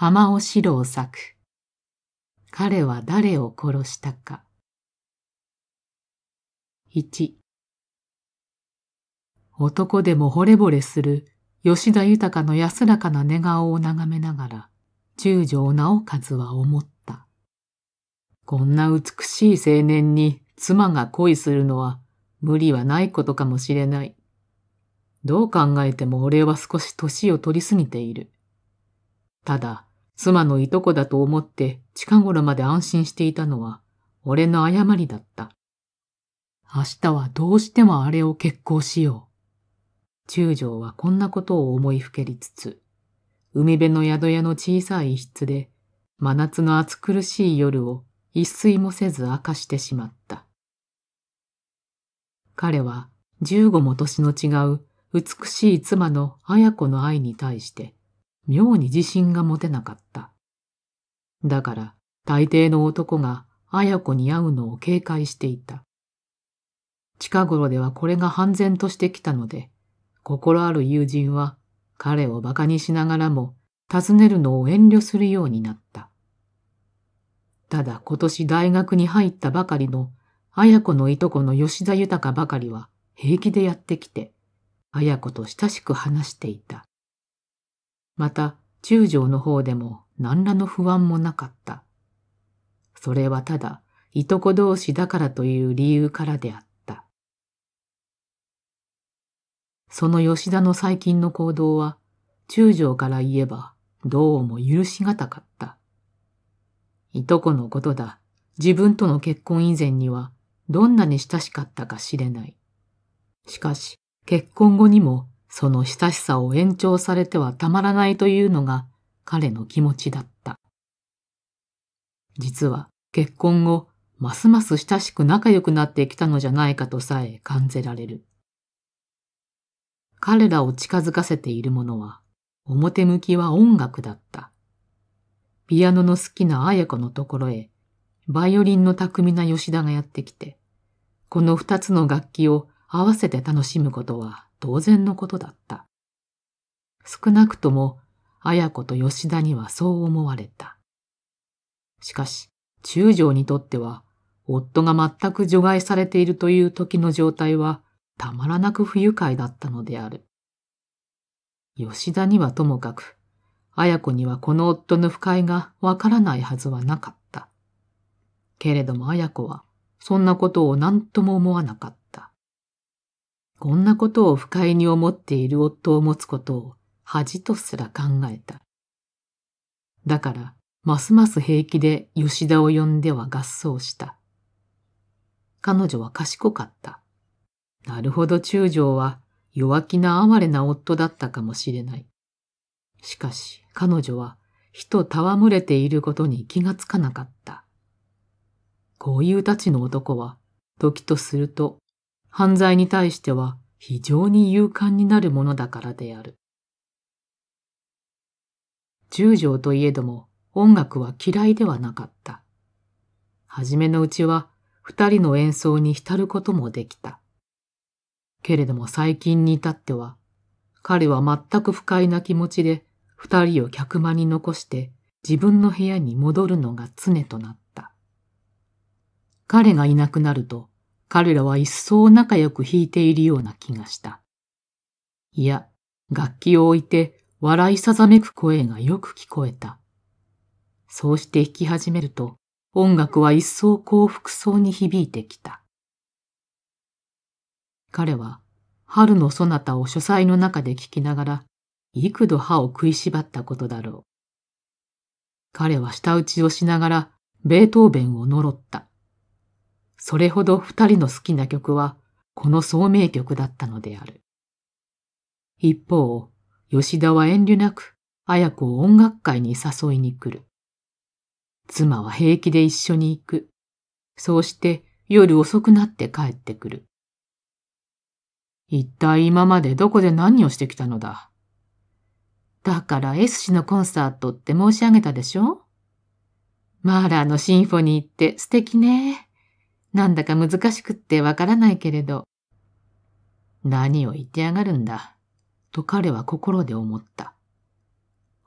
浜尾四郎作。彼は誰を殺したか。1男でも惚れ惚れする吉田豊の安らかな寝顔を眺めながら、中条直和は思った。こんな美しい青年に妻が恋するのは無理はないことかもしれない。どう考えても俺は少し年を取りすぎている。ただ、妻のいとこだと思って近頃まで安心していたのは、俺の誤りだった。明日はどうしてもあれを決行しよう。中将はこんなことを思いふけりつつ、海辺の宿屋の小さい一室で、真夏の暑苦しい夜を一睡もせず明かしてしまった。彼は十五も年の違う美しい妻の綾子の愛に対して、妙に自信が持てなかった。だから、大抵の男が綾子に会うのを警戒していた。近頃ではこれが半然としてきたので、心ある友人は彼を馬鹿にしながらも尋ねるのを遠慮するようになった。ただ今年大学に入ったばかりの綾子のいとこの吉田豊ばかりは平気でやってきて、綾子と親しく話していた。また、中将の方でも何らの不安もなかった。それはただ、いとこ同士だからという理由からであった。その吉田の最近の行動は、中将から言えば、どうも許しがたかった。いとこのことだ。自分との結婚以前には、どんなに親しかったか知れない。しかし、結婚後にもその親しさを延長されてはたまらないというのが彼の気持ちだった。実は結婚後、ますます親しく仲良くなってきたのじゃないかとさえ感じられる。彼らを近づかせているものは、表向きは音楽だった。ピアノの好きな綾子のところへ、バイオリンの巧みな吉田がやってきて、この二つの楽器を合わせて楽しむことは当然のことだった。少なくとも、綾子と吉田にはそう思われた。しかし、中将にとっては、夫が全く除外されているという時の状態は、たまらなく不愉快だったのである。吉田にはともかく、綾子にはこの夫の不快がわからないはずはなかった。けれども綾子は、そんなことを何とも思わなかった。こんなことを不快に思っている夫を持つことを恥とすら考えた。だから、ますます平気で吉田を呼んでは合奏した。彼女は賢かった。なるほど中将は弱気な哀れな夫だったかもしれない。しかし彼女は人戯れていることに気がつかなかった。こういうたちの男は時とすると犯罪に対しては非常に勇敢になるものだからである。十条といえども音楽は嫌いではなかった。はじめのうちは二人の演奏に浸ることもできた。けれども最近に至っては、彼は全く不快な気持ちで二人を客間に残して自分の部屋に戻るのが常となった。彼がいなくなると、彼らは一層仲良く弾いているような気がした。いや、楽器を置いて笑いさざめく声がよく聞こえた。そうして弾き始めると、音楽は一層幸福そうに響いてきた。彼は春のそなたを書斎の中で聞きながら、幾度歯を食いしばったことだろう。彼は舌打ちをしながらベートーベンを呪った。それほど二人の好きな曲は、この聡明曲だったのである。一方、吉田は遠慮なく、綾子を音楽会に誘いに来る。妻は平気で一緒に行く。そうして夜遅くなって帰ってくる。一体今までどこで何をしてきたのだだから S 氏のコンサートって申し上げたでしょマーラーのシンフォニーって素敵ね。なんだか難しくってわからないけれど、何を言ってやがるんだ、と彼は心で思った。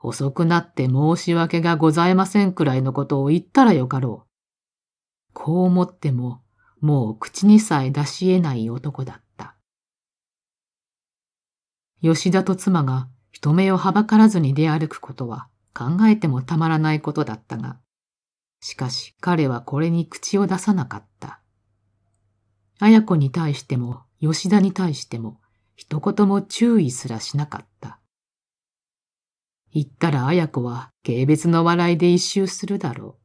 遅くなって申し訳がございませんくらいのことを言ったらよかろう。こう思っても、もう口にさえ出し得ない男だった。吉田と妻が人目をはばからずに出歩くことは考えてもたまらないことだったが、しかし彼はこれに口を出さなかった。綾子に対しても、吉田に対しても、一言も注意すらしなかった。言ったら綾子は軽蔑の笑いで一周するだろう。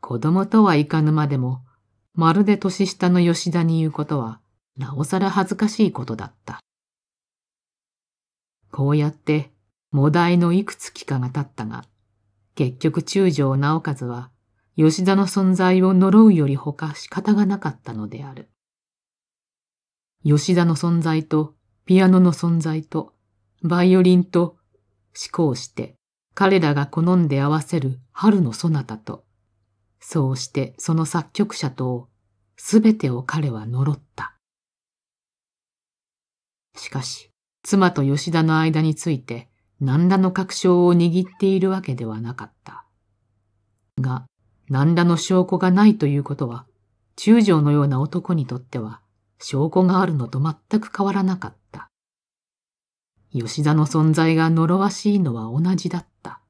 子供とはいかぬまでも、まるで年下の吉田に言うことは、なおさら恥ずかしいことだった。こうやって、もだいのいくつ期かが経ったが、結局中将直和は吉田の存在を呪うよりほか仕方がなかったのである。吉田の存在とピアノの存在とバイオリンと思考して彼らが好んで合わせる春のそなたと、そうしてその作曲者とすべてを彼は呪った。しかし、妻と吉田の間について何らの確証を握っているわけではなかった。が、何らの証拠がないということは、中将のような男にとっては、証拠があるのと全く変わらなかった。吉田の存在が呪わしいのは同じだった。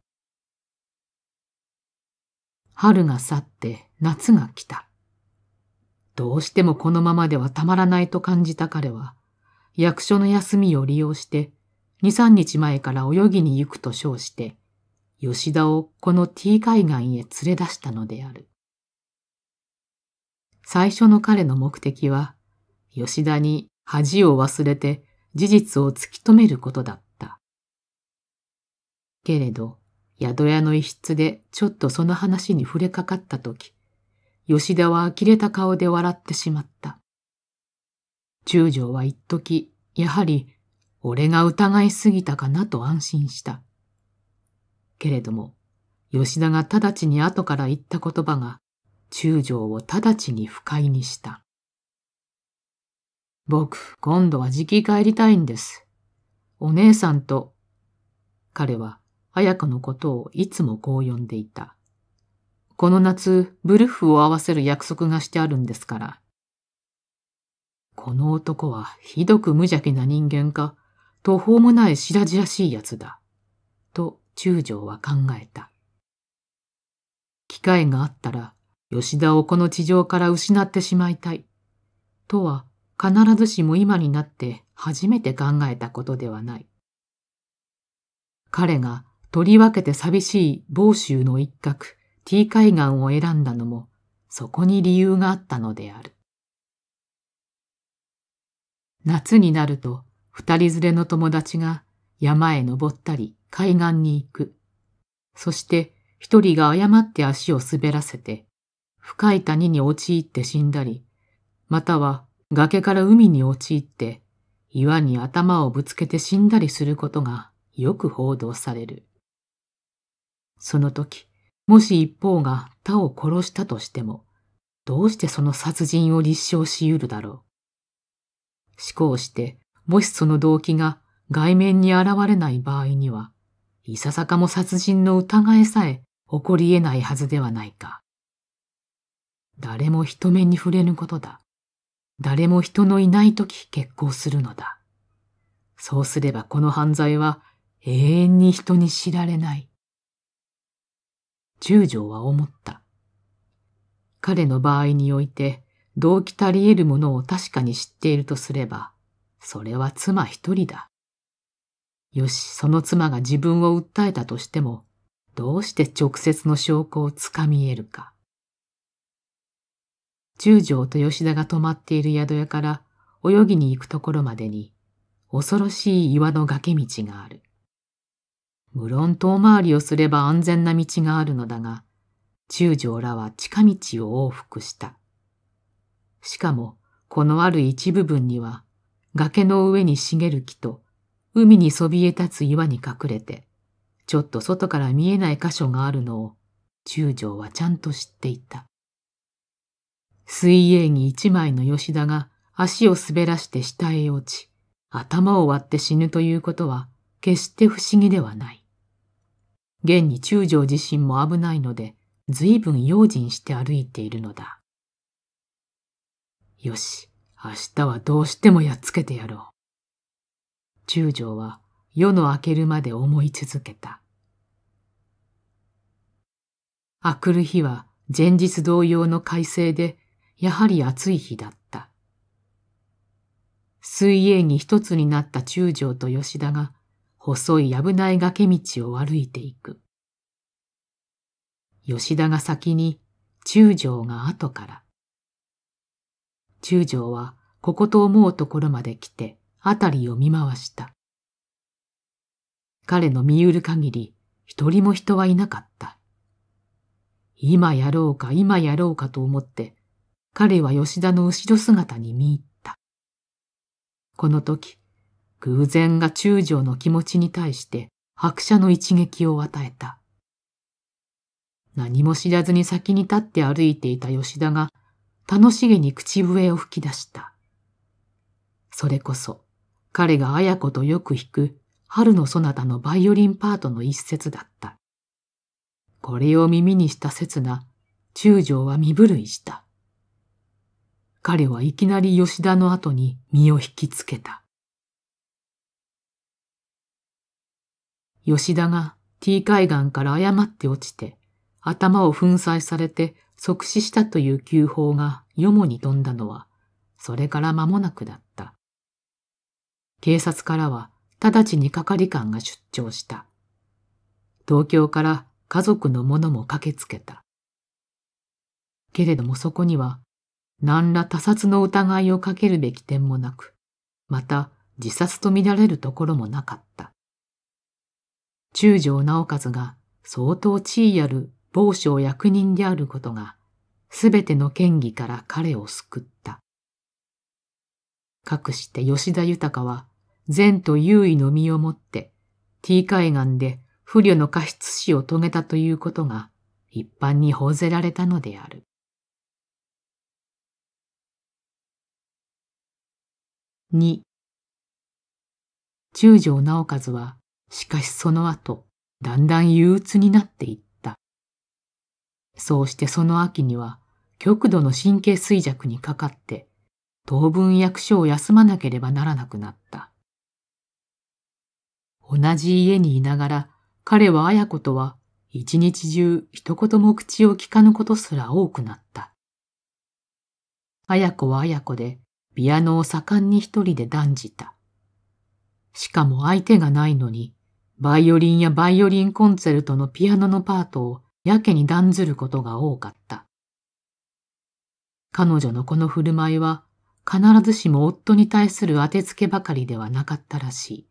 春が去って夏が来た。どうしてもこのままではたまらないと感じた彼は、役所の休みを利用して2、3日前から泳ぎに行くと称して、吉田をこの T 海岸へ連れ出したのである。最初の彼の目的は、吉田に恥を忘れて事実を突き止めることだった。けれど、宿屋の一室でちょっとその話に触れかかったとき、吉田は呆れた顔で笑ってしまった。中将は一時、やはり俺が疑いすぎたかなと安心した。けれども、吉田が直ちに後から言った言葉が、中将を直ちに不快にした。僕、今度はじき帰りたいんです。お姉さんと、彼は、綾子のことをいつもこう呼んでいた。この夏、ブルフを合わせる約束がしてあるんですから。この男はひどく無邪気な人間か、途方もない白々しいやつだ、と中将は考えた。機会があったら、吉田をこの地上から失ってしまいたい、とは必ずしも今になって初めて考えたことではない。彼がとりわけて寂しい房州の一角、T 海岸を選んだのも、そこに理由があったのである。夏になると、二人連れの友達が山へ登ったり海岸に行く。そして一人が誤って足を滑らせて、深い谷に陥って死んだり、または崖から海に陥って岩に頭をぶつけて死んだりすることがよく報道される。その時、もし一方が他を殺したとしても、どうしてその殺人を立証し得るだろう。思考してもしその動機が外面に現れない場合には、いささかも殺人の疑いさえ起こり得ないはずではないか。誰も人目に触れぬことだ。誰も人のいない時結婚するのだ。そうすればこの犯罪は永遠に人に知られない。十条は思った。彼の場合において動機足り得るものを確かに知っているとすれば、それは妻一人だ。よし、その妻が自分を訴えたとしても、どうして直接の証拠をつかみ得るか。中条と吉田が泊まっている宿屋から泳ぎに行くところまでに、恐ろしい岩の崖道がある。無論遠回りをすれば安全な道があるのだが、中将らは近道を往復した。しかも、このある一部分には、崖の上に茂る木と、海にそびえ立つ岩に隠れて、ちょっと外から見えない箇所があるのを、中将はちゃんと知っていた。水泳に一枚の吉田が足を滑らして下へ落ち、頭を割って死ぬということは、決して不思議ではない。現に中将自身も危ないので、随分用心して歩いているのだ。よし。明日はどうしてもやっつけてやろう。中将は夜の明けるまで思い続けた。明くる日は前日同様の快晴で、やはり暑い日だった。水泳に一つになった中将と吉田が、細い危ない崖道を歩いていく。吉田が先に、中将が後から。中将はここと思うところまで来て、あたりを見回した。彼の見うる限り、一人も人はいなかった。今やろうか、今やろうかと思って、彼は吉田の後ろ姿に見入った。この時、偶然が中将の気持ちに対して白車の一撃を与えた。何も知らずに先に立って歩いていた吉田が楽しげに口笛を吹き出した。それこそ、彼が綾子とよく弾く春のそなたのバイオリンパートの一節だった。これを耳にした刹那、中将は身震いした。彼はいきなり吉田の後に身を引きつけた。吉田が T 海岸から誤って落ちて、頭を粉砕されて即死したという旧法がよもに飛んだのは、それから間もなくだった。警察からは、直ちに係官が出張した。東京から家族の者も駆けつけた。けれどもそこには、何ら他殺の疑いをかけるべき点もなく、また自殺と見られるところもなかった。中条直和が相当地位ある某将役人であることが、すべての権威から彼を救った。かくして吉田豊は、善と優位の身をもって、T 海岸で不慮の過失死を遂げたということが、一般に報ぜられたのである。二、中条直和は、しかしその後、だんだん憂鬱になっていった。そうしてその秋には極度の神経衰弱にかかって当分役所を休まなければならなくなった。同じ家にいながら彼は綾子とは一日中一言も口を聞かぬことすら多くなった。綾子は綾子でピアノを盛んに一人で断じた。しかも相手がないのに、バイオリンやバイオリンコンセルトのピアノのパートをやけに断ずることが多かった。彼女のこの振る舞いは、必ずしも夫に対する当てつけばかりではなかったらしい。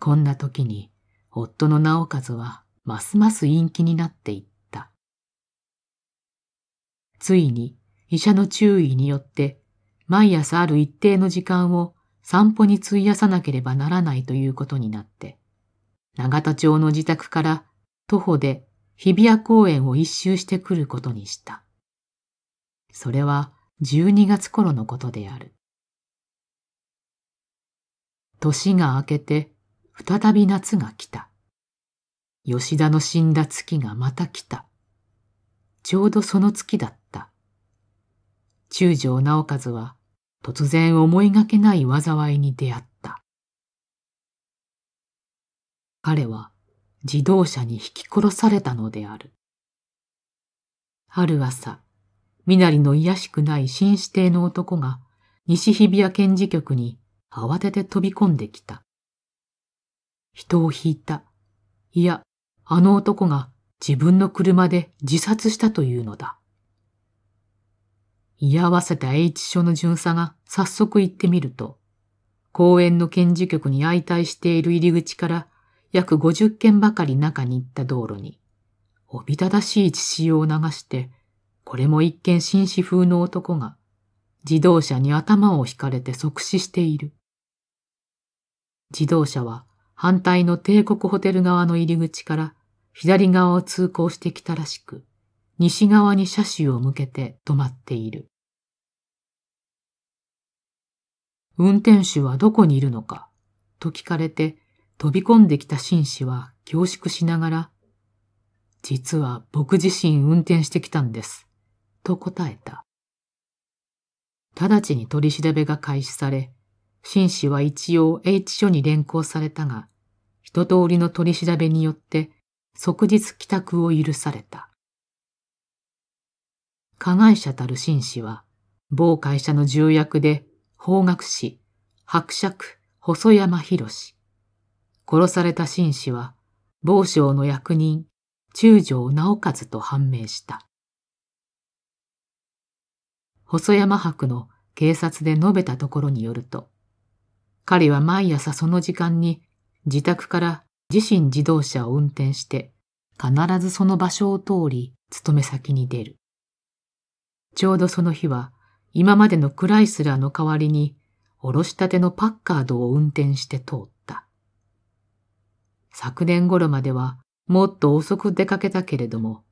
こんな時に、夫の直和は、ますます陰気になっていった。ついに、医者の注意によって、毎朝ある一定の時間を散歩に費やさなければならないということになって、永田町の自宅から徒歩で日比谷公園を一周してくることにした。それは12月頃のことである。年が明けて再び夏が来た。吉田の死んだ月がまた来た。ちょうどその月だった。中条直和は突然思いがけない災いに出会った。彼は自動車に引き殺されたのである。ある朝、身なりの癒しくない紳士邸の男が西日比谷検事局に慌てて飛び込んできた。人を引いた。いや、あの男が自分の車で自殺したというのだ。居合わせた H 署の巡査が早速行ってみると、公園の検事局に相対している入り口から約五十軒ばかり中に行った道路に、おびただしい血潮を流して、これも一見紳士風の男が、自動車に頭を引かれて即死している。自動車は反対の帝国ホテル側の入り口から左側を通行してきたらしく、西側に車種を向けて止まっている。運転手はどこにいるのかと聞かれて飛び込んできた紳士は恐縮しながら、実は僕自身運転してきたんです、と答えた。直ちに取り調べが開始され、紳士は一応 H 署に連行されたが、一通りの取り調べによって即日帰宅を許された。加害者たる紳士は、某会社の重役で、法学士、伯爵、細山博士、殺された紳士は、某将の役人、中条直和と判明した。細山博の警察で述べたところによると、彼は毎朝その時間に自宅から自身自動車を運転して必ずその場所を通り勤め先に出る。ちょうどその日は今までのクライスラーの代わりにおろしたてのパッカードを運転して通った。昨年頃まではもっと遅く出かけたけれども、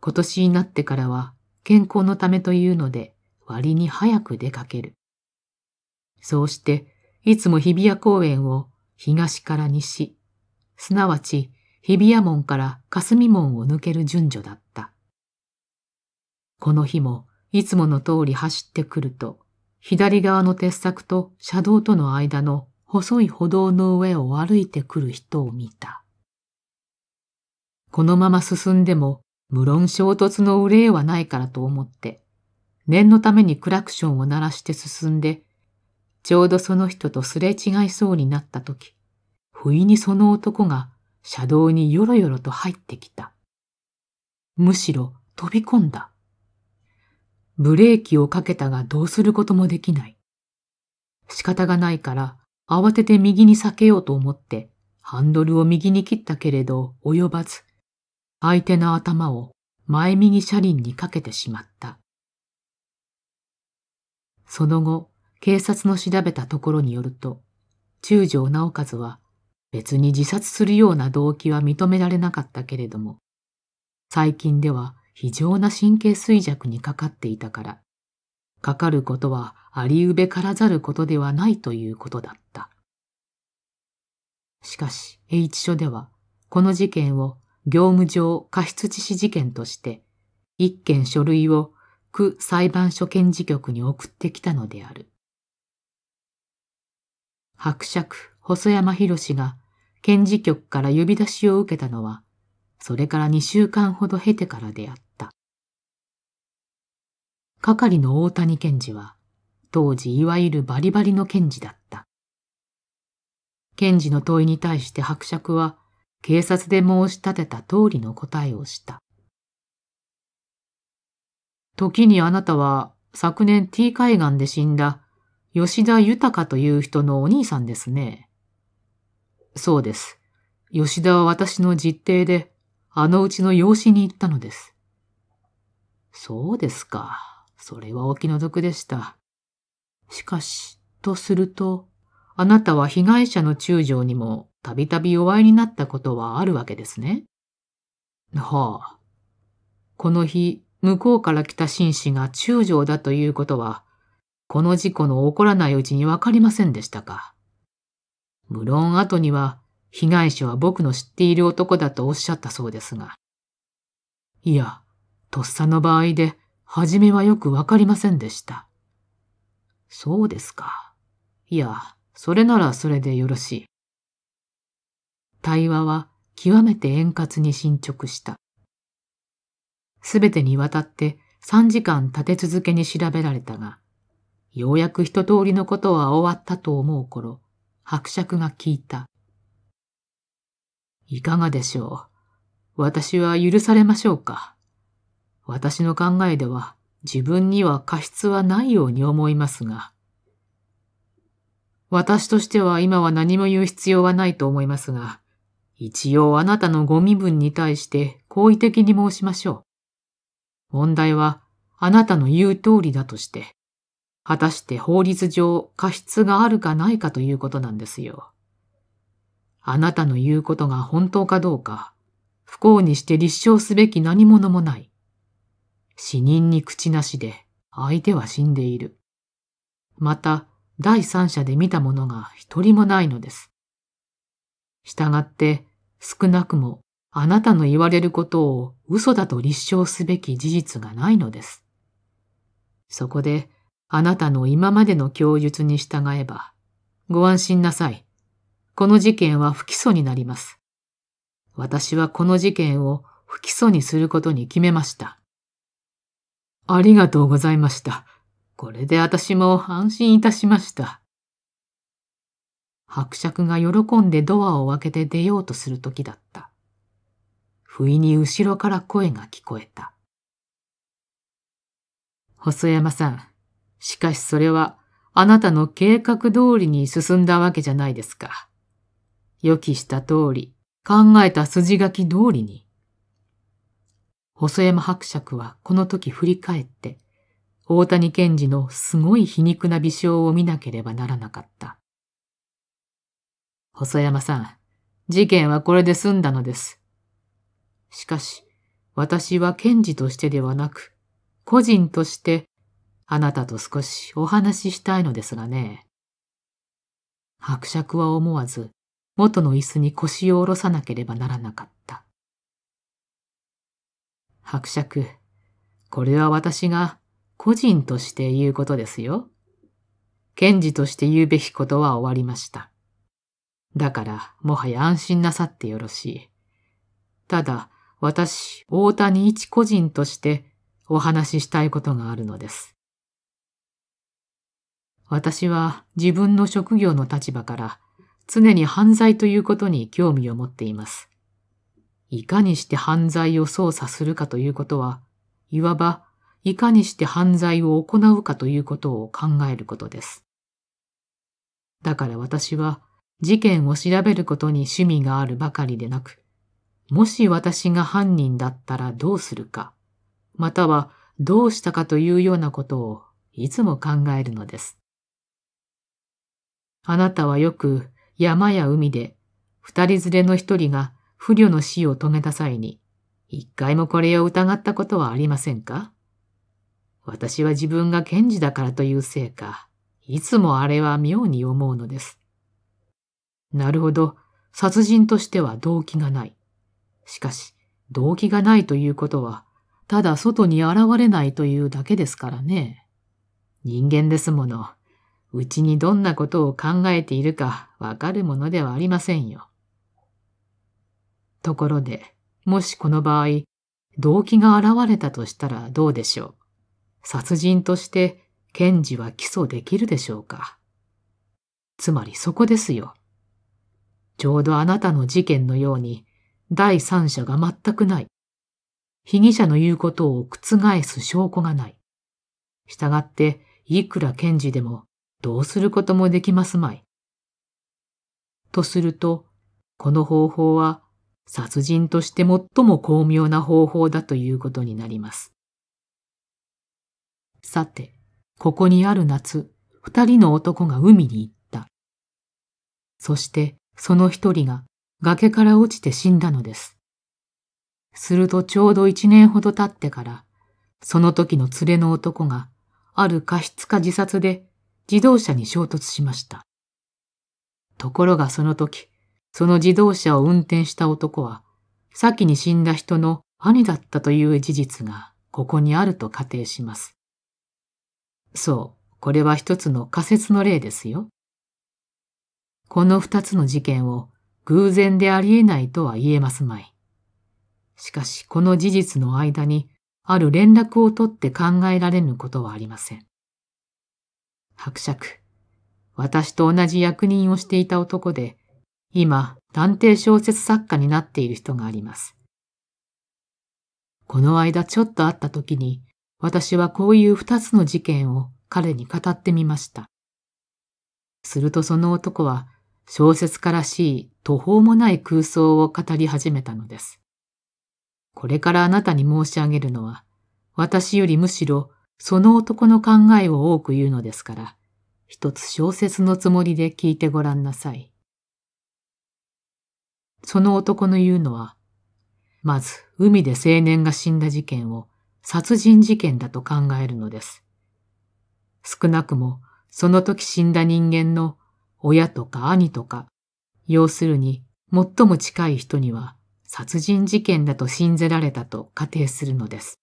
今年になってからは健康のためというので割に早く出かける。そうして、いつも日比谷公園を東から西、すなわち日比谷門から霞門を抜ける順序だった。この日もいつもの通り走ってくると、左側の鉄柵と車道との間の細い歩道の上を歩いてくる人を見た。このまま進んでも無論衝突の憂いはないからと思って、念のためにクラクションを鳴らして進んで、ちょうどその人とすれ違いそうになった時、不意にその男が車道によろよろと入ってきた。むしろ飛び込んだ。ブレーキをかけたがどうすることもできない。仕方がないから慌てて右に避けようと思って、ハンドルを右に切ったけれど及ばず、相手の頭を前右車輪にかけてしまった。その後、警察の調べたところによると、中条直和は別に自殺するような動機は認められなかったけれども、最近では非常な神経衰弱にかかっていたから、かかることはありうべからざることではないということだっしかし、H 署では、この事件を業務上過失致死事件として、一件書類を区裁判所検事局に送ってきたのである。伯爵細山博が検事局から呼び出しを受けたのは、それから2週間ほど経てからであった。係の大谷検事は、当時いわゆるバリバリの検事だった。検事の問いに対して伯爵は、警察で申し立てた通りの答えをした。時にあなたは、昨年 T 海岸で死んだ、吉田豊という人のお兄さんですね。そうです。吉田は私の実弟で、あのうちの養子に行ったのです。そうですか。それはお気の毒でした。しかし、とすると、あなたは被害者の中将にもたびたび弱いになったことはあるわけですね。はあ。この日、向こうから来た紳士が中将だということは、この事故の起こらないうちにわかりませんでしたか。無論後には、被害者は僕の知っている男だとおっしゃったそうですが。いや、とっさの場合で、初めはよくわかりませんでした。そうですか。いや、それならそれでよろしい。対話は極めて円滑に進捗した。すべてにわたって3時間立て続けに調べられたが、ようやく一通りのことは終わったと思う頃、伯爵が聞いた。いかがでしょう。私は許されましょうか。私の考えでは自分には過失はないように思いますが、私としては今は何も言う必要はないと思いますが、一応あなたのご身分に対して好意的に申しましょう。問題はあなたの言う通りだとして、果たして法律上過失があるかないかということなんですよ。あなたの言うことが本当かどうか、不幸にして立証すべき何者もない。死人に口なしで、相手は死んでいる。また、第三者で見たものが一人もないのです。従って、少なくもあなたの言われることを嘘だと立証すべき事実がないのです。そこで、あなたの今までの供述に従えば、ご安心なさい。この事件は不起訴になります。私はこの事件を不起訴にすることに決めました。ありがとうございました。これで私も安心いたしました。伯爵が喜んでドアを開けて出ようとする時だった。不意に後ろから声が聞こえた。細山さん、しかしそれはあなたの計画通りに進んだわけじゃないですか。予期した通り、考えた筋書き通りに。細山伯爵はこの時振り返って、大谷賢治のすごい皮肉な微笑を見なければならなかった。細山さん、事件はこれで済んだのです。しかし、私は賢治としてではなく、個人として、あなたと少しお話ししたいのですがね。伯爵は思わず、元の椅子に腰を下ろさなければならなかった。伯爵、これは私が個人として言うことですよ。検事として言うべきことは終わりました。だから、もはや安心なさってよろしい。ただ、私、大谷一個人としてお話ししたいことがあるのです。私は自分の職業の立場から常に犯罪ということに興味を持っています。いかにして犯罪を捜査するかということは、いわばいかにして犯罪を行うかということを考えることです。だから私は事件を調べることに趣味があるばかりでなく、もし私が犯人だったらどうするか、またはどうしたかというようなことをいつも考えるのです。あなたはよく山や海で二人連れの一人が不慮の死を遂げた際に、一回もこれを疑ったことはありませんか私は自分が賢治だからというせいか、いつもあれは妙に思うのです。なるほど、殺人としては動機がない。しかし、動機がないということは、ただ外に現れないというだけですからね。人間ですもの。うちにどんなことを考えているかわかるものではありませんよ。ところで、もしこの場合、動機が現れたとしたらどうでしょう。殺人として検事は起訴できるでしょうか。つまりそこですよ。ちょうどあなたの事件のように第三者が全くない。被疑者の言うことを覆す証拠がない。従って、いくら検事でもどうすることもできますまい。とすると、この方法は殺人として最も巧妙な方法だということになります。さて、ここにある夏、二人の男が海に行った。そしてその一人が崖から落ちて死んだのです。するとちょうど一年ほど経ってから、その時の連れの男がある過失か自殺で自動車に衝突しました。ところがその時、その自動車を運転した男は、先に死んだ人の兄だったという事実がここにあると仮定します。そう、これは一つの仮説の例ですよ。この二つの事件を偶然でありえないとは言えますまい。しかしこの事実の間にある連絡を取って考えられぬことはありません。伯爵、私と同じ役人をしていた男で、今、探偵小説作家になっている人があります。この間ちょっと会った時に、私はこういう二つの事件を彼に語ってみました。するとその男は小説家らしい途方もない空想を語り始めたのです。これからあなたに申し上げるのは、私よりむしろその男の考えを多く言うのですから、一つ小説のつもりで聞いてごらんなさい。その男の言うのは、まず海で青年が死んだ事件を殺人事件だと考えるのです。少なくもその時死んだ人間の親とか兄とか、要するに最も近い人には殺人事件だと信ぜられたと仮定するのです。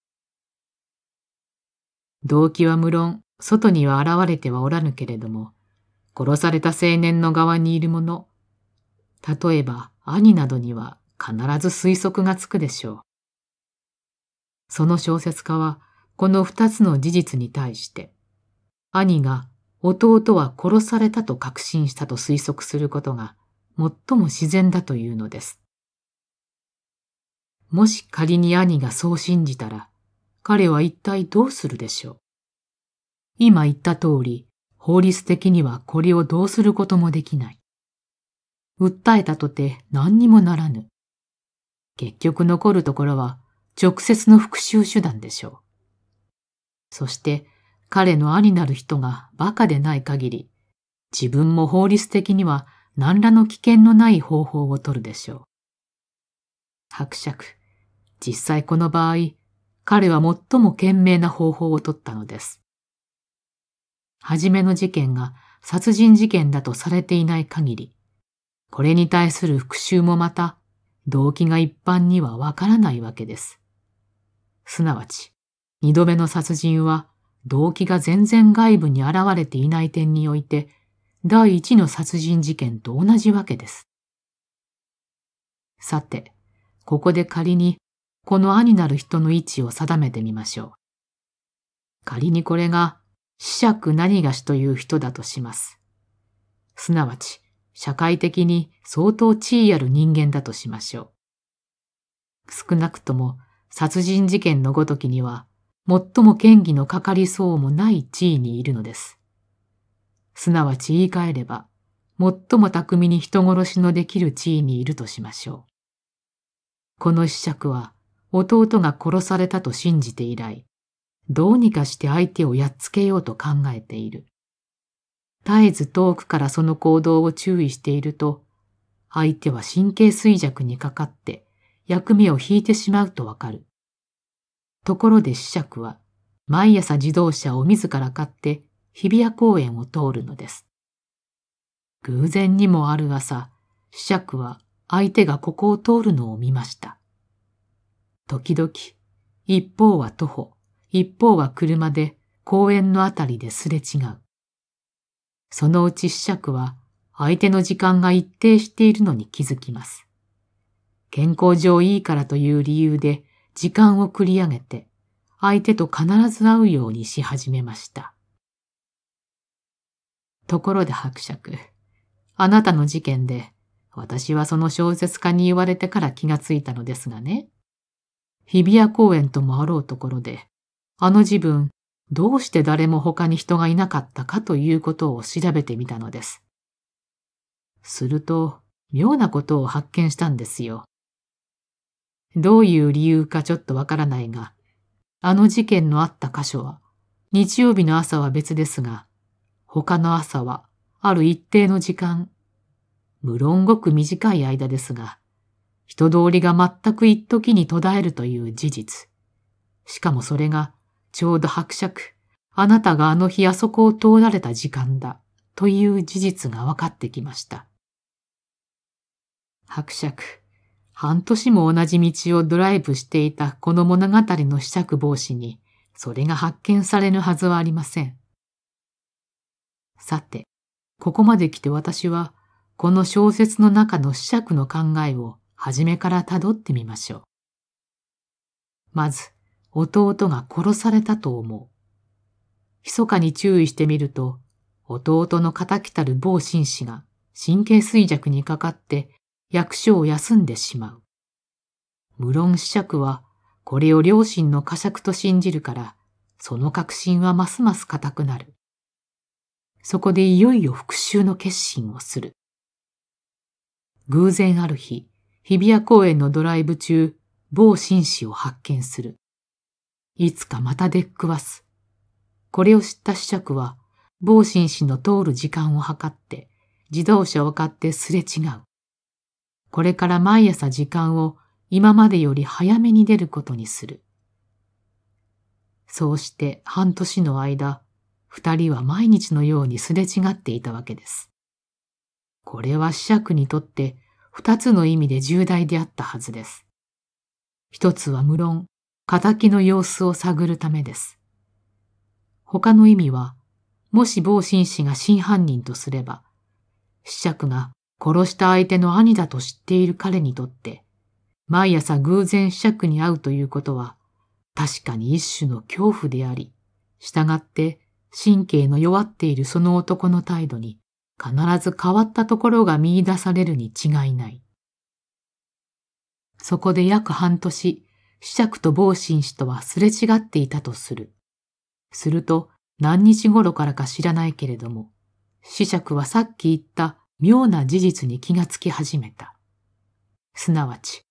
動機は無論外には現れてはおらぬけれども、殺された青年の側にいる者、例えば兄などには必ず推測がつくでしょう。その小説家はこの二つの事実に対して、兄が弟は殺されたと確信したと推測することが最も自然だというのです。もし仮に兄がそう信じたら、彼は一体どうするでしょう。今言った通り、法律的にはこれをどうすることもできない。訴えたとて何にもならぬ。結局残るところは直接の復讐手段でしょう。そして彼の兄なる人が馬鹿でない限り、自分も法律的には何らの危険のない方法をとるでしょう。伯爵、実際この場合、彼は最も賢明な方法を取ったのです。はじめの事件が殺人事件だとされていない限り、これに対する復讐もまた動機が一般にはわからないわけです。すなわち、二度目の殺人は動機が全然外部に現れていない点において、第一の殺人事件と同じわけです。さて、ここで仮に、この兄なる人の位置を定めてみましょう。仮にこれが、死く何がしという人だとします。すなわち、社会的に相当地位ある人間だとしましょう。少なくとも殺人事件のごときには、最も権威のかかりそうもない地位にいるのです。すなわち言い換えれば、最も巧みに人殺しのできる地位にいるとしましょう。この子爵は、弟が殺されたと信じて以来、どうにかして相手をやっつけようと考えている。絶えず遠くからその行動を注意していると、相手は神経衰弱にかかって役目を引いてしまうとわかる。ところで子爵は、毎朝自動車を自ら買って日比谷公園を通るのです。偶然にもある朝、子爵は相手がここを通るのを見ました。時々、一方は徒歩、一方は車で公園のあたりですれ違う。そのうち子爵は相手の時間が一定しているのに気づきます。健康上いいからという理由で時間を繰り上げて、相手と必ず会うようにし始めました。ところで伯爵、あなたの事件で、私はその小説家に言われてから気がついたのですがね。日比谷公園ともあろうところで、あの自分、どうして誰も他に人がいなかったかということを調べてみたのです。すると、妙なことを発見したんですよ。どういう理由かちょっとわからないが、あの事件のあった箇所は、日曜日の朝は別ですが、他の朝は、ある一定の時間、無論ごく短い間ですが、人通りが全く一時に途絶えるという事実。しかもそれが、ちょうど伯爵、あなたがあの日あそこを通られた時間だ、という事実が分かってきました。伯爵、半年も同じ道をドライブしていたこの物語の試着防止に、それが発見されぬはずはありません。さて、ここまで来て私は、この小説の中の試着の考えを初めから辿ってみましょう。まず、弟が殺されたと思う。密かに注意してみると、弟の仇たる某紳士が神経衰弱にかかって役所を休んでしまう。無論子爵はこれを両親の呵責と信じるから、その確信はますます固くなる。そこでいよいよ復讐の決心をする。偶然ある日、日比谷公園のドライブ中、某紳士を発見する。いつかまた出っくわす。これを知った子爵は、某紳士の通る時間を計って、自動車を買ってすれ違う。これから毎朝時間を今までより早めに出ることにする。そうして半年の間、二人は毎日のようにすれ違っていたわけです。これは子爵にとって二つの意味で重大であったはずです。一つは無論、仇の様子を探るためです。他の意味は、もし某信士が真犯人とすれば、子爵が殺した相手の兄だと知っている彼にとって、毎朝偶然死者に会うということは、確かに一種の恐怖であり、従って神経の弱っているその男の態度に必ず変わったところが見出されるに違いない。そこで約半年、死釈と坊神氏とはすれ違っていたとする。すると、何日頃からか知らないけれども、死釈はさっき言った妙な事実に気がつき始めた。すなわち、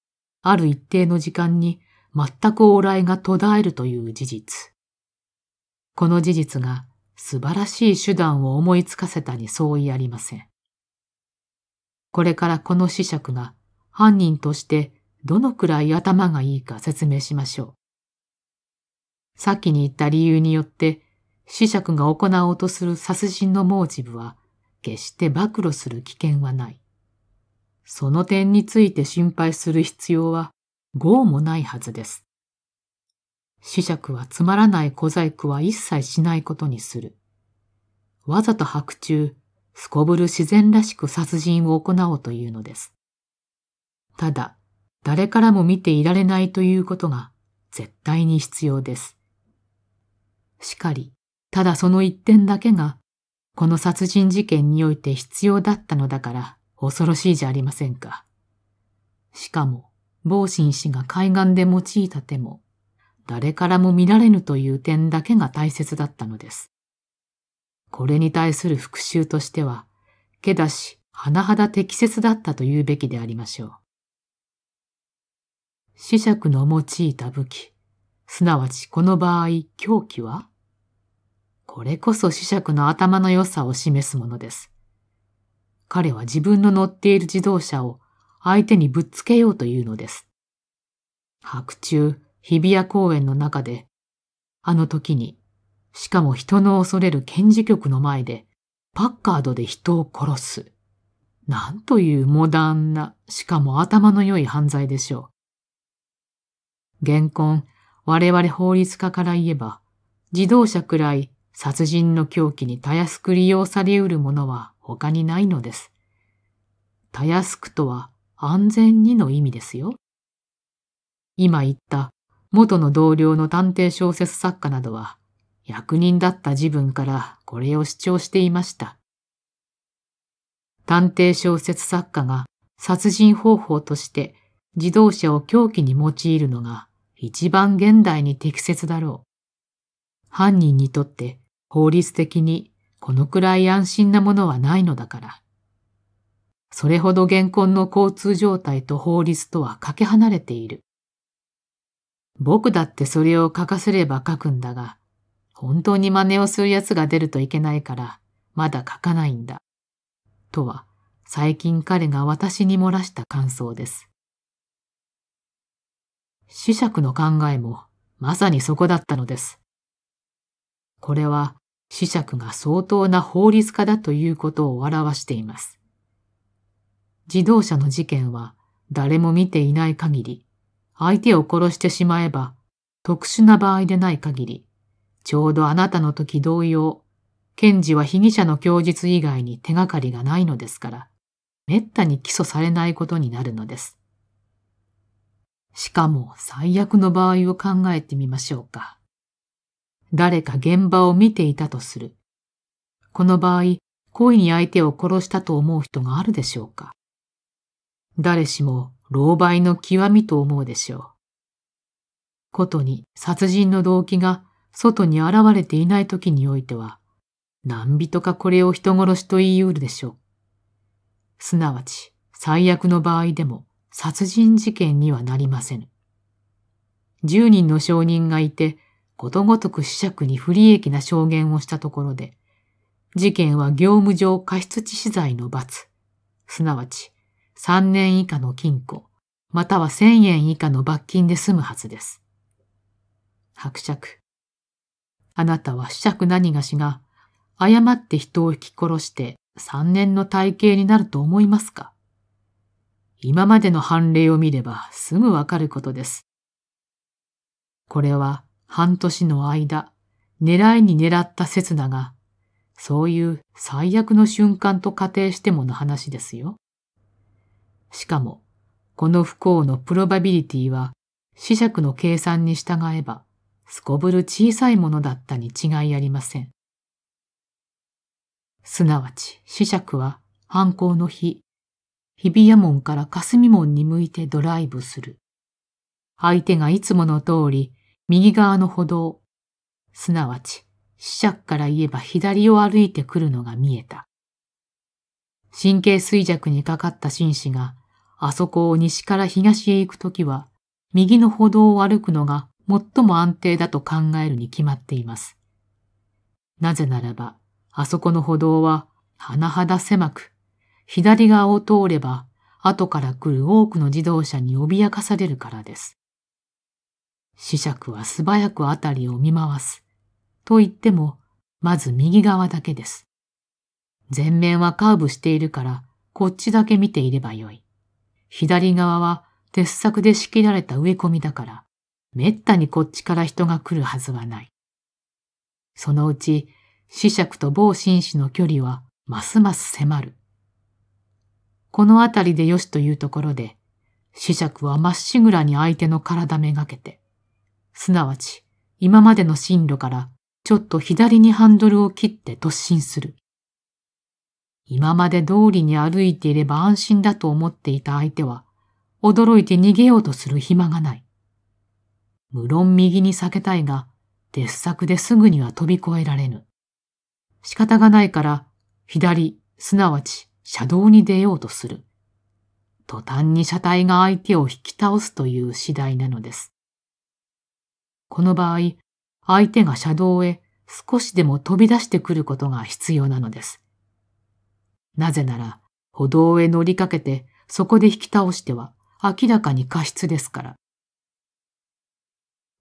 ある一定の時間に全く往来が途絶えるという事実。この事実が素晴らしい手段を思いつかせたに相違ありません。これからこの死釈が犯人としてどのくらい頭がいいか説明しましょう。さっきに言った理由によって、死者が行おうとする殺人のモーチブは決して暴露する危険はない。その点について心配する必要は業もないはずです。死尺はつまらない小細工は一切しないことにする。わざと白昼、すこぶる自然らしく殺人を行おうというのです。ただ、誰からも見ていられないということが絶対に必要です。しかり、ただその一点だけがこの殺人事件において必要だったのだから恐ろしいじゃありませんか。しかも、某神氏が海岸で用いた手も、誰からも見られぬという点だけが大切だったのです。これに対する復讐としては、けだし、甚だ適切だったと言うべきでありましょう。死尺の用いた武器、すなわちこの場合、狂気はこれこそ死尺の頭の良さを示すものです。彼は自分の乗っている自動車を相手にぶっつけようというのです。白昼、日比谷公園の中で、あの時に、しかも人の恐れる検事局の前で、パッカードで人を殺す。なんというモダンな、しかも頭の良い犯罪でしょう。現婚、我々法律家から言えば、自動車くらい殺人の狂気にたやすく利用されうるものは他にないのです。たやすくとは安全にの意味ですよ。今言った元の同僚の探偵小説作家などは、役人だった自分からこれを主張していました。探偵小説作家が殺人方法として自動車を狂気に用いるのが一番現代に適切だろう。犯人にとって法律的にこのくらい安心なものはないのだから。それほど現婚の交通状態と法律とはかけ離れている。僕だってそれを書かせれば書くんだが、本当に真似をする奴が出るといけないから、まだ書かないんだ。とは、最近彼が私に漏らした感想です。死釈の考えも、まさにそこだったのです。これは、子爵が相当な法律家だということを表しています。自動車の事件は誰も見ていない限り、相手を殺してしまえば、特殊な場合でない限り、ちょうどあなたの時同様、検事は被疑者の供述以外に手がかりがないのですから、めったに起訴されないことになるのです。しかも最悪の場合を考えてみましょうか。誰か現場を見ていたとする。この場合、故意に相手を殺したと思う人があるでしょうか誰しも、狼狽の極みと思うでしょう。ことに殺人の動機が外に現れていない時においては、何人かこれを人殺しと言い得るでしょう。すなわち、最悪の場合でも殺人事件にはなりません。10人の証人がいて、ことごとく死釈に不利益な証言をしたところで、事件は業務上過失致死罪の罰、すなわち3年以下の禁錮、または1000円以下の罰金で済むはずです。伯爵。あなたは死釈何がしが、誤って人を引き殺して3年の体刑になると思いますか今までの判例を見ればすぐわかることです。これは半年の間、狙いに狙った刹那が、そういう最悪の瞬間と仮定してもの話ですよ。しかも、この不幸のプロバビリティは、死尺の計算に従えば、すこぶる小さいものだったに違いありません。すなわち、死尺は、犯行の日、日比谷門から霞門に向いてドライブする。相手がいつもの通り、右側の歩道、すなわち、死者から言えば左を歩いてくるのが見えた。神経衰弱にかかった紳士が、あそこを西から東へ行くときは、右の歩道を歩くのが最も安定だと考えるに決まっています。なぜならば、あそこの歩道は、甚だ狭く、左側を通れば、後から来る多くの自動車に脅かされるからです。子爵は素早くあたりを見回す。と言っても、まず右側だけです。前面はカーブしているから、こっちだけ見ていればよい。左側は鉄柵で仕切られた植え込みだから、めったにこっちから人が来るはずはない。そのうち、死尺と某紳士の距離はますます迫る。この辺りでよしというところで、死尺はまっしぐらに相手の体めがけて、すなわち、今までの進路からちょっと左にハンドルを切って突進する。今まで通りに歩いていれば安心だと思っていた相手は、驚いて逃げようとする暇がない。無論右に避けたいが、鉄柵ですぐには飛び越えられぬ。仕方がないから、左、すなわち車道に出ようとする。途端に車体が相手を引き倒すという次第なのです。この場合、相手が車道へ少しでも飛び出してくることが必要なのです。なぜなら、歩道へ乗りかけてそこで引き倒しては明らかに過失ですから。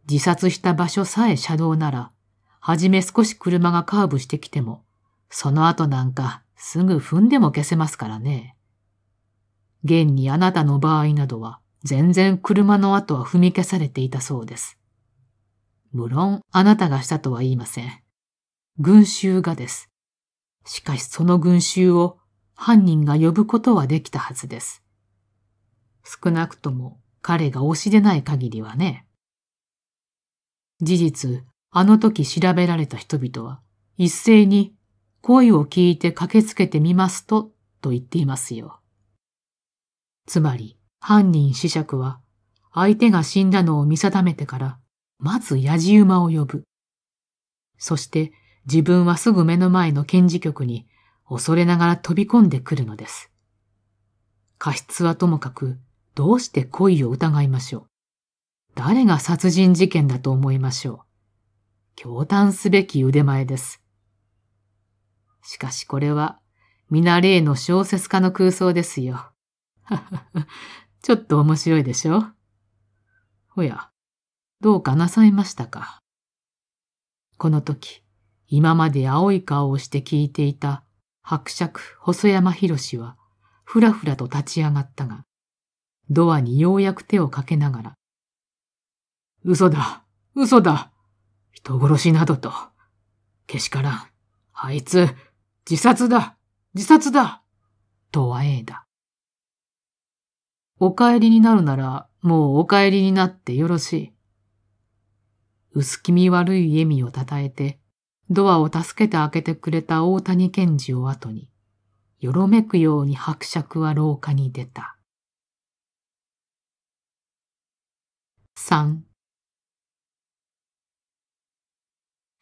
自殺した場所さえ車道なら、はじめ少し車がカーブしてきても、その後なんかすぐ踏んでも消せますからね。現にあなたの場合などは全然車の後は踏み消されていたそうです。無論、あなたがしたとは言いません。群衆がです。しかしその群衆を犯人が呼ぶことはできたはずです。少なくとも彼が推しでない限りはね。事実、あの時調べられた人々は一斉に声を聞いて駆けつけてみますと、と言っていますよ。つまり、犯人死釈は相手が死んだのを見定めてからまずやじ馬を呼ぶ。そして自分はすぐ目の前の検事局に恐れながら飛び込んでくるのです。過失はともかく、どうして恋を疑いましょう。誰が殺人事件だと思いましょう。驚嘆すべき腕前です。しかしこれは、皆例の小説家の空想ですよ。ちょっと面白いでしょおや、どうかなさいましたかこの時、今まで青い顔をして聞いていた伯爵細山博士は、ふらふらと立ち上がったが、ドアにようやく手をかけながら、嘘だ、嘘だ、人殺しなどと、けしからん、あいつ、自殺だ、自殺だ、とはええだ。お帰りになるなら、もうお帰りになってよろしい。薄気味悪い笑みをたたえて、ドアを助けて開けてくれた大谷賢治を後に、よろめくように伯爵は廊下に出た。三。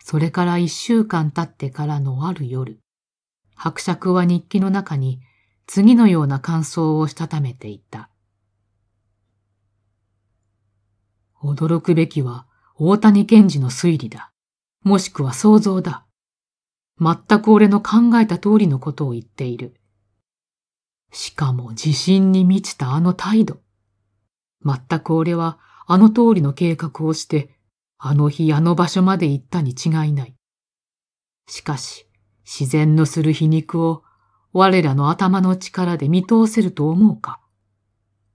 それから一週間経ってからのある夜、伯爵は日記の中に次のような感想をしたためていた。驚くべきは、大谷賢治の推理だ。もしくは想像だ。全く俺の考えた通りのことを言っている。しかも自信に満ちたあの態度。全く俺はあの通りの計画をして、あの日あの場所まで行ったに違いない。しかし、自然のする皮肉を我らの頭の力で見通せると思うか。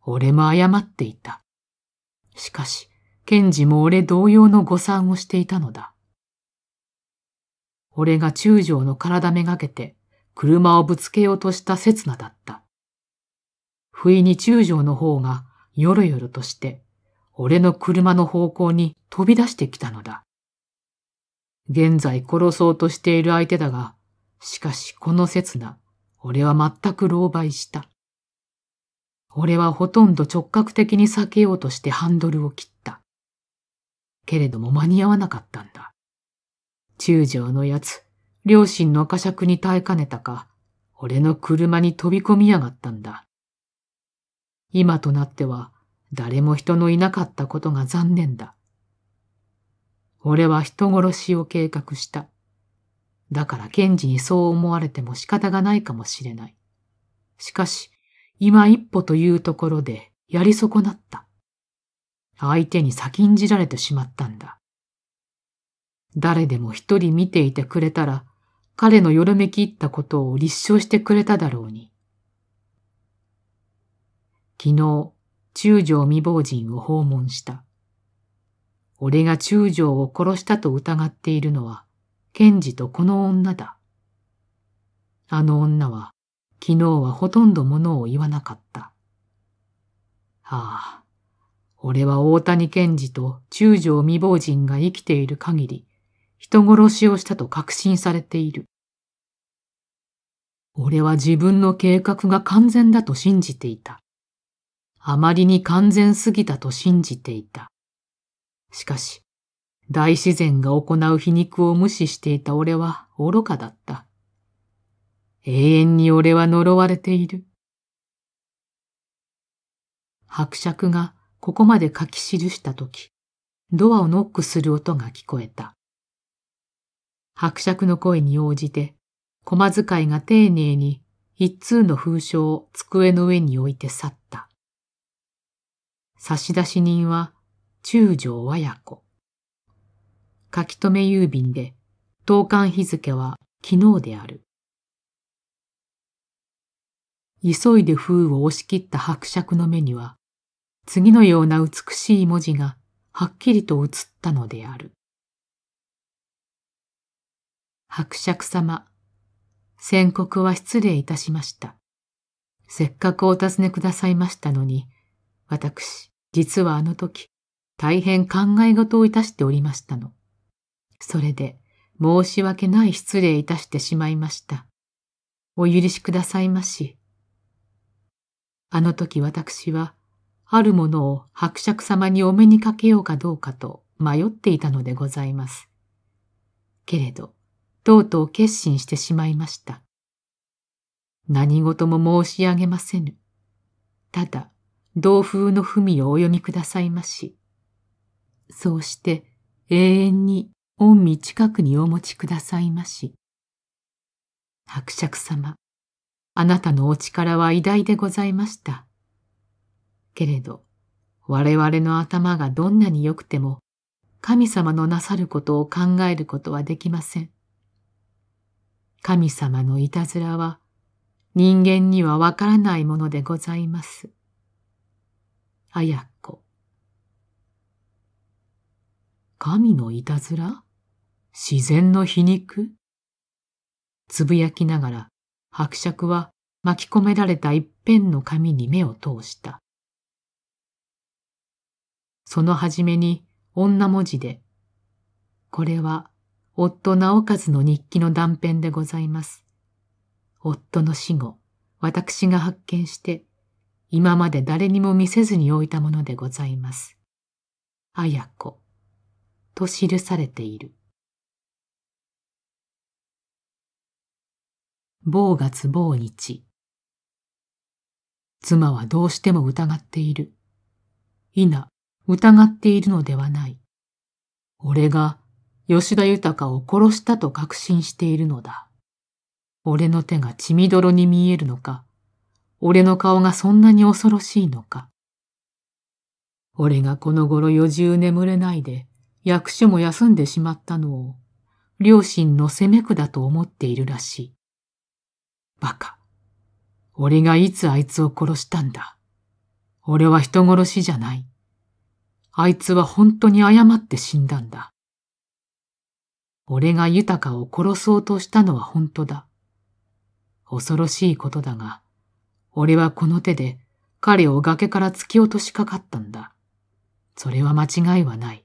俺も謝っていた。しかし、ンジも俺同様の誤算をしていたのだ。俺が中将の体めがけて車をぶつけようとした刹那だった。不意に中将の方がよろよろとして、俺の車の方向に飛び出してきたのだ。現在殺そうとしている相手だが、しかしこの刹那、俺は全く狼狽した。俺はほとんど直角的に避けようとしてハンドルを切った。けれども間に合わなかったんだ。中将のやつ、両親の呵責に耐えかねたか、俺の車に飛び込みやがったんだ。今となっては、誰も人のいなかったことが残念だ。俺は人殺しを計画した。だからンジにそう思われても仕方がないかもしれない。しかし、今一歩というところでやり損なった。相手に先んじられてしまったんだ。誰でも一人見ていてくれたら、彼のよろめきったことを立証してくれただろうに。昨日、中将未亡人を訪問した。俺が中将を殺したと疑っているのは、ンジとこの女だ。あの女は、昨日はほとんどものを言わなかった。ああ、俺は大谷健二と中条未亡人が生きている限り、人殺しをしたと確信されている。俺は自分の計画が完全だと信じていた。あまりに完全すぎたと信じていた。しかし、大自然が行う皮肉を無視していた俺は愚かだった。永遠に俺は呪われている。伯爵がここまで書き記したとき、ドアをノックする音が聞こえた。伯爵の声に応じて、駒使いが丁寧に一通の封書を机の上に置いて去った。差出人は中条和也子。書き留め郵便で、投函日付は昨日である。急いで封を押し切った伯爵の目には、次のような美しい文字がはっきりと映ったのである。伯爵様、宣告は失礼いたしました。せっかくお尋ねくださいましたのに、私、実はあの時、大変考え事をいたしておりましたの。それで、申し訳ない失礼いたしてしまいました。お許しくださいまし。あの時私は、あるものを伯爵様にお目にかけようかどうかと迷っていたのでございます。けれど、とうとう決心してしまいました。何事も申し上げませぬ。ただ、同風の文をお読みくださいまし。そうして永遠に御身近くにお持ちくださいまし。伯爵様、あなたのお力は偉大でございました。けれど、我々の頭がどんなに良くても、神様のなさることを考えることはできません。神様のいたずらは、人間にはわからないものでございます。あやこ。神のいたずら自然の皮肉つぶやきながら、伯爵は巻き込められた一辺の紙に目を通した。その初めに女文字で、これは夫直和の日記の断片でございます。夫の死後、私が発見して、今まで誰にも見せずに置いたものでございます。あや子、と記されている。某月某日。妻はどうしても疑っている。否、疑っているのではない。俺が吉田豊を殺したと確信しているのだ。俺の手が血みどろに見えるのか、俺の顔がそんなに恐ろしいのか。俺がこの頃夜中眠れないで、役所も休んでしまったのを、両親の責め苦だと思っているらしい。バカ。俺がいつあいつを殺したんだ。俺は人殺しじゃない。あいつは本当に謝って死んだんだ。俺が豊かを殺そうとしたのは本当だ。恐ろしいことだが、俺はこの手で彼を崖から突き落としかかったんだ。それは間違いはない。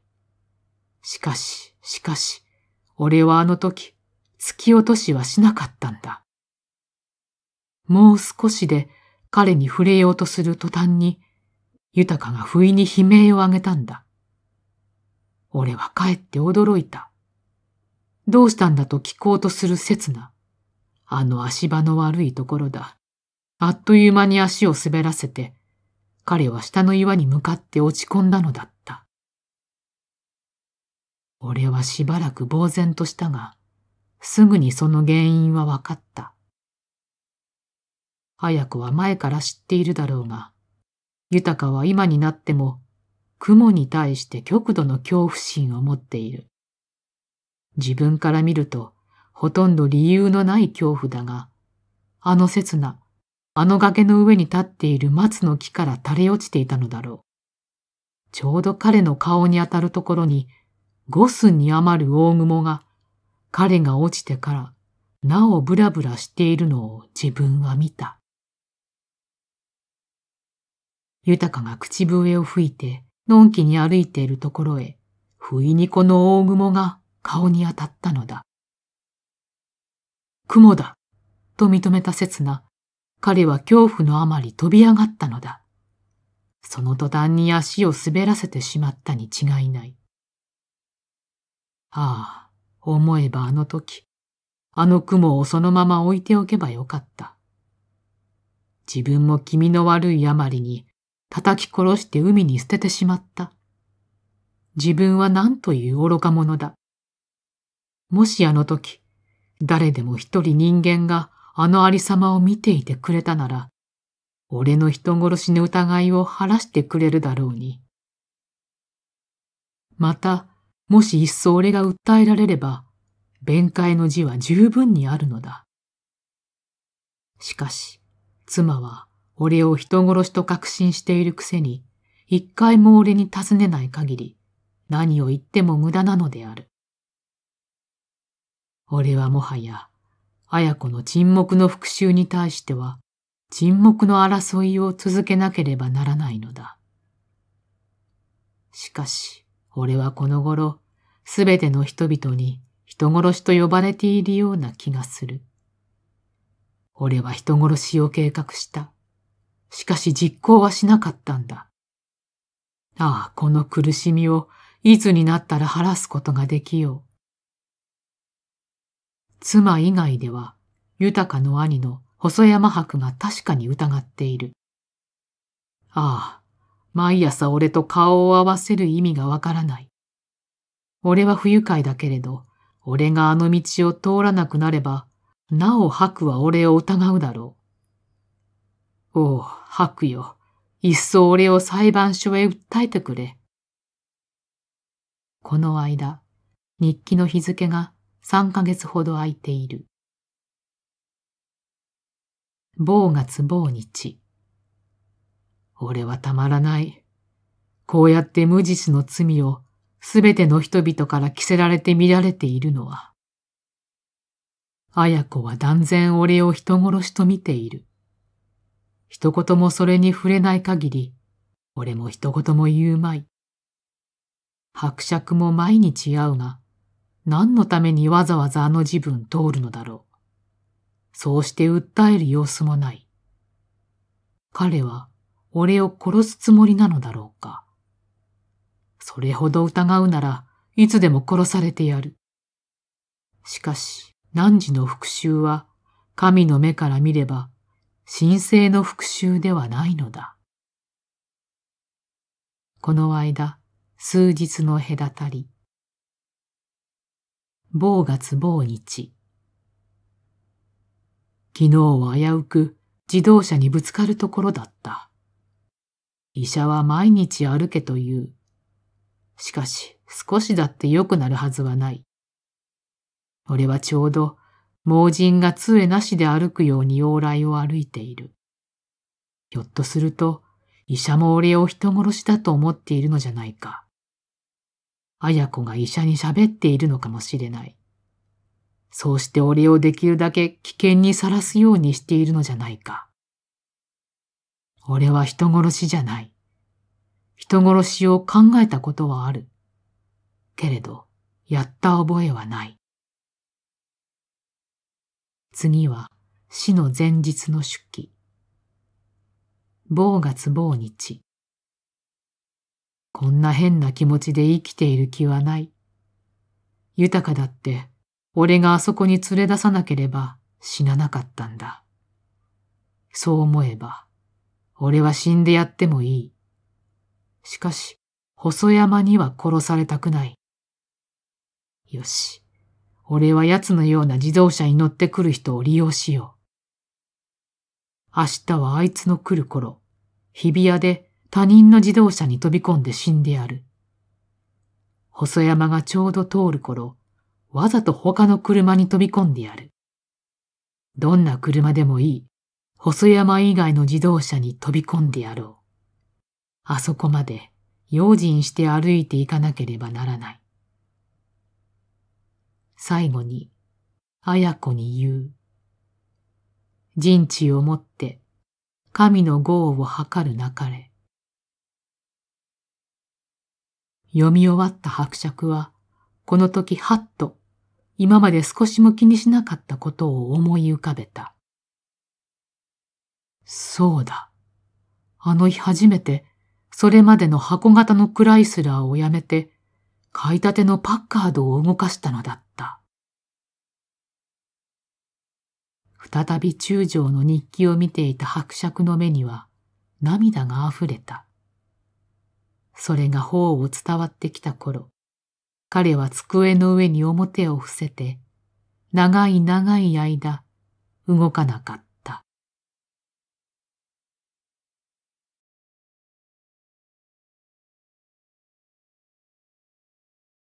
しかし、しかし、俺はあの時、突き落としはしなかったんだ。もう少しで彼に触れようとする途端に、豊が不意に悲鳴を上げたんだ。俺は帰って驚いた。どうしたんだと聞こうとする刹那。あの足場の悪いところだ。あっという間に足を滑らせて、彼は下の岩に向かって落ち込んだのだった。俺はしばらく呆然としたが、すぐにその原因は分かった。早くは前から知っているだろうが、豊かは今になっても、雲に対して極度の恐怖心を持っている。自分から見ると、ほとんど理由のない恐怖だが、あの刹那、あの崖の上に立っている松の木から垂れ落ちていたのだろう。ちょうど彼の顔に当たるところに、五寸に余る大雲が、彼が落ちてから、なおブラブラしているのを自分は見た。豊が口笛を吹いて、のんきに歩いているところへ、不意にこの大雲が顔に当たったのだ。雲だ、と認めた刹那、彼は恐怖のあまり飛び上がったのだ。その途端に足を滑らせてしまったに違いない。ああ、思えばあの時、あの雲をそのまま置いておけばよかった。自分も気味の悪いあまりに叩き殺して海に捨ててしまった。自分は何という愚か者だ。もしあの時、誰でも一人人間があのありさまを見ていてくれたなら、俺の人殺しの疑いを晴らしてくれるだろうに。また、もし一層俺が訴えられれば、弁解の字は十分にあるのだ。しかし、妻は俺を人殺しと確信しているくせに、一回も俺に尋ねない限り、何を言っても無駄なのである。俺はもはや、綾子の沈黙の復讐に対しては、沈黙の争いを続けなければならないのだ。しかし、俺はこの頃、すべての人々に人殺しと呼ばれているような気がする。俺は人殺しを計画した。しかし実行はしなかったんだ。ああ、この苦しみをいつになったら晴らすことができよう。妻以外では、豊かの兄の細山伯が確かに疑っている。ああ、毎朝俺と顔を合わせる意味がわからない。俺は不愉快だけれど、俺があの道を通らなくなれば、なお白は俺を疑うだろう。おう、白よ。いっそ俺を裁判所へ訴えてくれ。この間、日記の日付が3ヶ月ほど空いている。某月某日。俺はたまらない。こうやって無実の罪をすべての人々から着せられて見られているのは。綾子は断然俺を人殺しと見ている。一言もそれに触れない限り、俺も一言も言うまい。伯爵も毎日会うが、何のためにわざわざあの自分通るのだろう。そうして訴える様子もない。彼は俺を殺すつもりなのだろうか。それほど疑うならいつでも殺されてやる。しかし、何時の復讐は神の目から見れば神聖の復讐ではないのだ。この間、数日の隔たり。某月某日。昨日は危うく自動車にぶつかるところだった。医者は毎日歩けと言う。しかし少しだって良くなるはずはない。俺はちょうど盲人が杖なしで歩くように往来を歩いている。ひょっとすると、医者も俺を人殺しだと思っているのじゃないか。綾子が医者に喋っているのかもしれない。そうして俺をできるだけ危険にさらすようにしているのじゃないか。俺は人殺しじゃない。人殺しを考えたことはある。けれど、やった覚えはない。次は死の前日の出記。某月某日。こんな変な気持ちで生きている気はない。豊かだって、俺があそこに連れ出さなければ死ななかったんだ。そう思えば、俺は死んでやってもいい。しかし、細山には殺されたくない。よし。俺は奴のような自動車に乗ってくる人を利用しよう。明日はあいつの来る頃、日比谷で他人の自動車に飛び込んで死んでやる。細山がちょうど通る頃、わざと他の車に飛び込んでやる。どんな車でもいい。細山以外の自動車に飛び込んでやろう。あそこまで用心して歩いていかなければならない。最後に、綾子に言う。人知をもって、神の業を図るなかれ。読み終わった伯爵は、この時はっと、今まで少しも気にしなかったことを思い浮かべた。そうだ。あの日初めて、それまでの箱型のクライスラーをやめて、買いたてのパッカードを動かしたのだった。再び中将の日記を見ていた伯爵の目には涙が溢れた。それが頬を伝わってきた頃、彼は机の上に表を伏せて、長い長い間動かなかった。